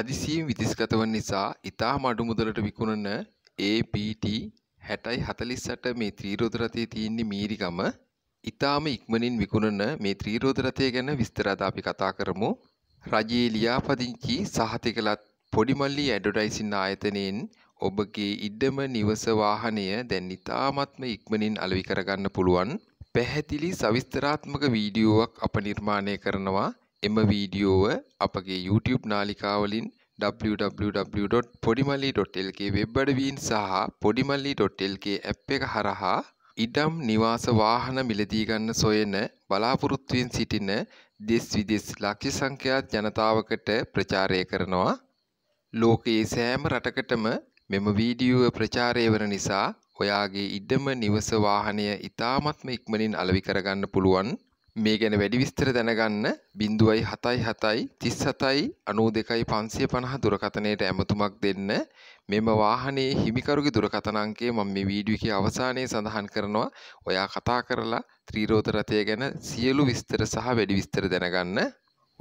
හදිසියෙන් විදිස්ගත වන නිසා ඉතාම අඩු මුදලට විකුණන APT හැටයි හතලිස්සට මේ ත්‍රීරෝධරතය තියෙන්නේ මීරිකම ඉතාම ඉක්මනින් විකුණන මේ ත්‍රීරෝධරතය ගැන විස්තරද අපි කතා කරමු රජයේ ලියාපදිංචි සහතික කළත් පොඩිමල්ලි ඇඩොඩයිසින් ආයතනයෙන් ඔබගේ ඉඩම නිවස වාහනය දැන් ඉතාමත්ම ඉක්මනින් අලවි කරගන්න පුළුවන් පැහැදිලි සවිස්තරාත්මක වීඩියෝවක් අප නිර්මාණය කරනවා එම වීඩියෝව අපගේ YouTube නාලිකාවලින් www.පොඩිමල්ලි.lk වෙබ් අඩවියෙන් සහ පොඩිමල්ලි.lk ඇප් එක හරහා ඉඩම් නිවාස වාහන මිලදී ගන්න සොයන බලාපොරොත්තුවෙන් සිටින දෙස් විදෙස් ලක්ෂ සංඛ්‍යාත ජනතාවකට ප්‍රචාරය කරනවා ලෝකයේ සෑම රටකටම මෙම වීඩියෝව ප්‍රචාරය වන නිසා ඔයාගේ ඉඩම නිවස වාහනය ඉතාමත්ම ඉක්මනින් අලවි කරගන්න පුළුවන් මේ ගැන වැඩි විස්තර දැනගන්න බිඳුවයි හතයි හතයි තිස් හතයි අනූ දෙකයි පන්සිය පණහ දුරකතනයට ඇමතුමක් දෙන්න මෙම වාහනේ හිමිකරුගේ දුරකතනංකේ මම මේ වීඩියෝකේ අවසානයේ සඳහන් කරනවා ඔයා කතා කරලා ත්‍රීරෝධ රථය ගැන සියලු විස්තර සහ වැඩි විස්තර දැනගන්න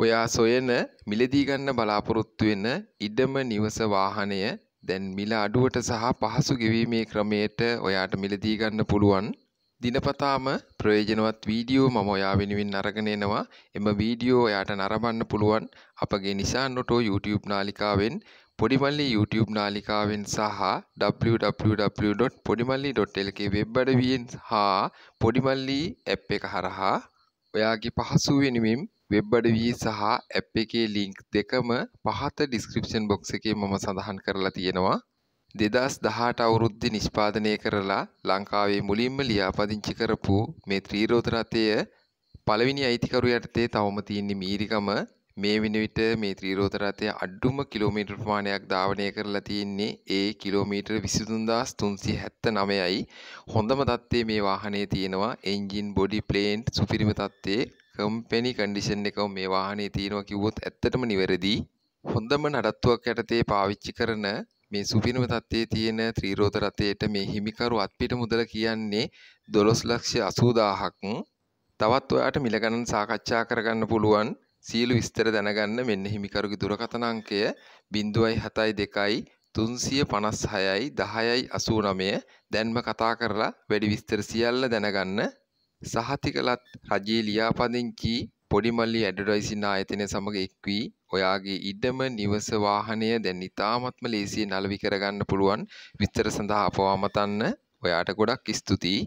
ඔයා සොයන මිලදී ගන්න බලාපොරොත්තු වෙන ඉඩම නිවස වාහනය දැන් මිල අඩුවට සහ පහසු ගෙවීමේ ක්‍රමයට ඔයාට මිලදී ගන්න පුළුවන් දිනපතාම ප්‍රයෝජනවත් වීඩියෝ මම ඔයා වෙනුවෙන් අරගෙන එනවා. එම වීඩියෝ ඔයාට නරඹන්න පුළුවන් අපගේ Nissan Auto YouTube නාලිකාවෙන්, පොඩිමල්ලි YouTube නාලිකාවෙන් සහ www.podimalli.lk වෙබ් අඩවියෙන් හා පොඩිමල්ලි ඇප් එක හරහා ඔයාගේ පහසු වෙනුවෙන් වෙබ් අඩවිය සහ ඇප් එකේ ලින්ක් දෙකම පහත description box එකේ මම සඳහන් කරලා තියෙනවා. දෙදස් දහට අවුරුද්ධි නිෂ්පාදනය කරලා ලංකාවේ මුලින්ම ලියාපදිංචි කරපු මේ ත්‍රීරෝධරතය පළවිනි අයිතිකරු යටතේ තවම තියන්නේ මීරිකම මේ විනිවිට මේ ත්‍රීරෝධරතය අඩ්ඩුම කිලෝමීටර් ප්‍රමාණයක් ධාවනය කරලා තියෙන්නේ ඒ කිලෝමීටර් විසිතුන්දස් තුන්සි හැත්ත නමයයි හොඳම තත්ත්වේ මේ වාහනේ තියෙනවා එන්ජින් බොඩි ප්ලේන්් සුපිරිම තත්ත්වේ කම්පැනි කන්ඩිෂන් එකව මේ වාහනේ තියෙනවා කිව්වොත් ඇත්තටම නිවැරදි හොඳම නඩත්තුවක් යටතේ පාවිච්චි කරන මේ සුපිනම තත්ත්වයේ තියෙන ත්‍රීරෝධ රථයට මේ හිමිකරු අත්පිට මුදල කියන්නේ දොළොස් ලක්ෂ අසූදාහක් තවත් ඔයාට මිලගණන් සාකච්ඡා කරගන්න පුළුවන් සියලු විස්තර දැනගන්න මෙන්න හිමිකරුගේ දුරකථන අංකය බිඳුවයි හතයි දෙකයි තුන්සිය පනස් හයයි දහයයි අසූ නමය දැන්ම කතා කරලා වැඩි විස්තර සියල්ල දැනගන්න සහතිකලත් රජයේ ලියාපදිංචි පොඩිමල්ලි ඇඩඩයිසින් ආයතනය සමඟ එක්වී ඔයාගේ ඉඩම නිවස වාහනය දැන් ඉතාමත්ම ලේසියෙන් අලවි කරගන්න පුළුවන් විස්තර සඳහා අපවාමතන්න ඔයාට ගොඩක් ස්තුතියි